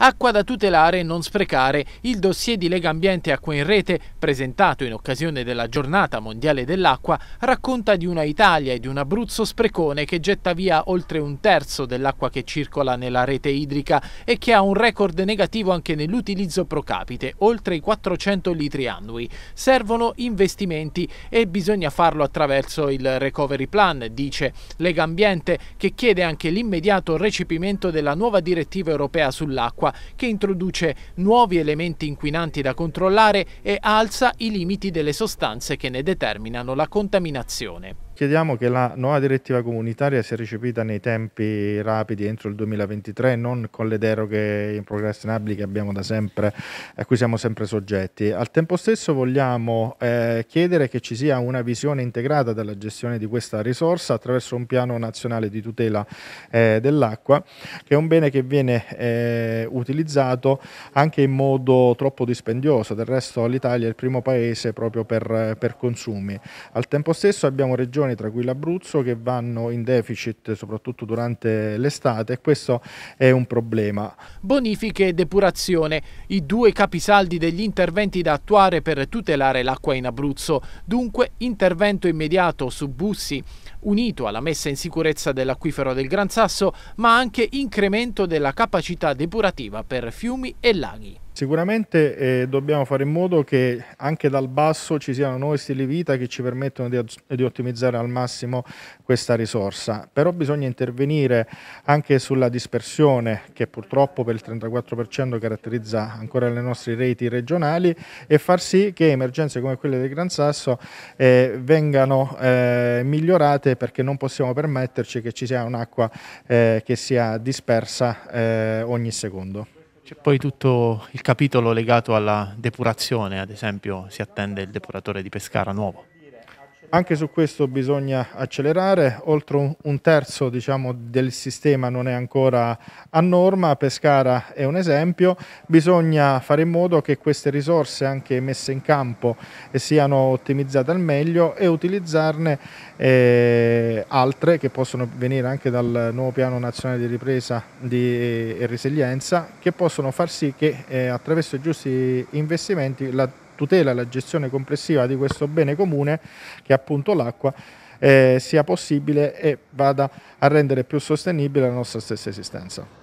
Acqua da tutelare e non sprecare, il dossier di Lega Ambiente Acqua in Rete, presentato in occasione della giornata mondiale dell'acqua, racconta di una Italia e di un Abruzzo sprecone che getta via oltre un terzo dell'acqua che circola nella rete idrica e che ha un record negativo anche nell'utilizzo pro capite, oltre i 400 litri annui. Servono investimenti e bisogna farlo attraverso il recovery plan, dice Lega Ambiente, che chiede anche l'immediato recepimento della nuova direttiva europea sull'acqua dell'acqua che introduce nuovi elementi inquinanti da controllare e alza i limiti delle sostanze che ne determinano la contaminazione. Chiediamo che la nuova direttiva comunitaria sia recepita nei tempi rapidi entro il 2023, non con le deroghe improcrastinabili che abbiamo da sempre, a cui siamo sempre soggetti. Al tempo stesso vogliamo eh, chiedere che ci sia una visione integrata della gestione di questa risorsa attraverso un piano nazionale di tutela eh, dell'acqua, che è un bene che viene eh, utilizzato anche in modo troppo dispendioso. Del resto l'Italia è il primo paese proprio per, per consumi. Al tempo stesso abbiamo regioni regioni, tra cui l'Abruzzo, che vanno in deficit soprattutto durante l'estate e questo è un problema. Bonifiche e depurazione, i due capisaldi degli interventi da attuare per tutelare l'acqua in Abruzzo, dunque intervento immediato su bussi, unito alla messa in sicurezza dell'acquifero del Gran Sasso, ma anche incremento della capacità depurativa per fiumi e laghi. Sicuramente eh, dobbiamo fare in modo che anche dal basso ci siano nuovi stili vita che ci permettono di, di, ottimizzare al massimo questa risorsa, però bisogna intervenire anche sulla dispersione che purtroppo per il 34% caratterizza ancora le nostre reti regionali e far sì che emergenze come quelle del Gran Sasso eh, vengano eh, migliorate perché non possiamo permetterci che ci sia un'acqua eh, che sia dispersa eh, ogni secondo. C'è poi tutto il capitolo legato alla depurazione, ad esempio si attende il depuratore di Pescara nuovo. Anche su questo bisogna accelerare, oltre un terzo diciamo, del sistema non è ancora a norma, Pescara è un esempio, bisogna fare in modo che queste risorse anche messe in campo siano ottimizzate al meglio e utilizzarne eh, altre che possono venire anche dal nuovo piano nazionale di ripresa di, e resilienza che possono far sì che eh, attraverso i giusti investimenti la tutela la gestione complessiva di questo bene comune che è appunto l'acqua eh, sia possibile e vada a rendere più sostenibile la nostra stessa esistenza.